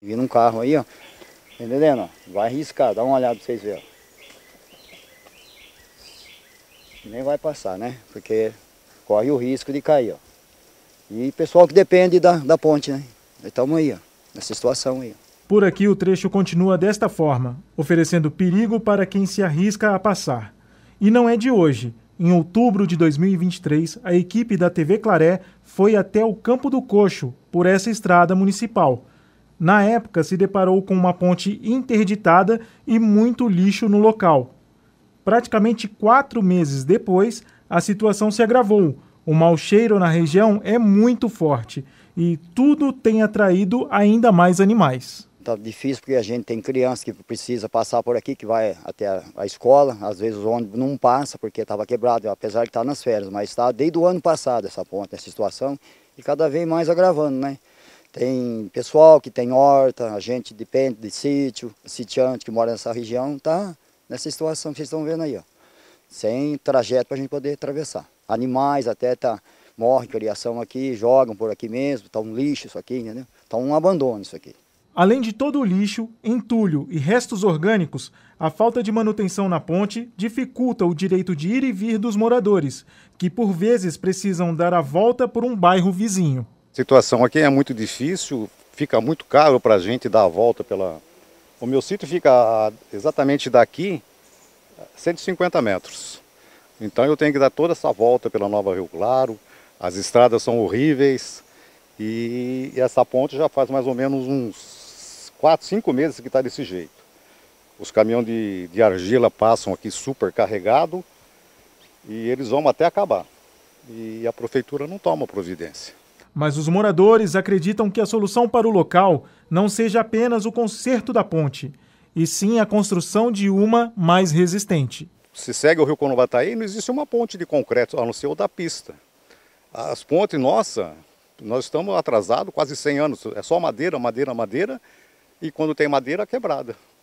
Vindo um carro aí, ó. Tá entendendo? Vai riscar, dá uma olhada pra vocês verem. Nem vai passar, né? Porque corre o risco de cair, ó. E pessoal que depende da, da ponte, né? Estamos aí, ó. Nessa situação aí. Por aqui o trecho continua desta forma, oferecendo perigo para quem se arrisca a passar. E não é de hoje. Em outubro de 2023, a equipe da TV Claré foi até o Campo do Coxo por essa estrada municipal. Na época, se deparou com uma ponte interditada e muito lixo no local. Praticamente quatro meses depois, a situação se agravou. O mau cheiro na região é muito forte e tudo tem atraído ainda mais animais. Está difícil porque a gente tem criança que precisa passar por aqui, que vai até a escola. Às vezes o ônibus não passa porque estava quebrado, apesar de estar tá nas férias. Mas está desde o ano passado essa ponte, essa situação, e cada vez mais agravando, né? Tem pessoal que tem horta, a gente depende de sítio, sitiante que mora nessa região, está nessa situação que vocês estão vendo aí, ó. Sem trajeto para a gente poder atravessar. Animais até tá, morrem criação aqui, jogam por aqui mesmo, está um lixo isso aqui, entendeu? Está um abandono isso aqui. Além de todo o lixo, entulho e restos orgânicos, a falta de manutenção na ponte dificulta o direito de ir e vir dos moradores, que por vezes precisam dar a volta por um bairro vizinho situação aqui é muito difícil, fica muito caro para a gente dar a volta pela... O meu sítio fica exatamente daqui, 150 metros. Então eu tenho que dar toda essa volta pela Nova Rio Claro, as estradas são horríveis e essa ponte já faz mais ou menos uns 4, 5 meses que está desse jeito. Os caminhões de, de argila passam aqui super carregado e eles vão até acabar. E a prefeitura não toma providência mas os moradores acreditam que a solução para o local não seja apenas o conserto da ponte, e sim a construção de uma mais resistente. Se segue o rio Conobataí, não existe uma ponte de concreto, a não ser o da pista. As pontes, nossa, nós estamos atrasados quase 100 anos, é só madeira, madeira, madeira, e quando tem madeira, quebrada.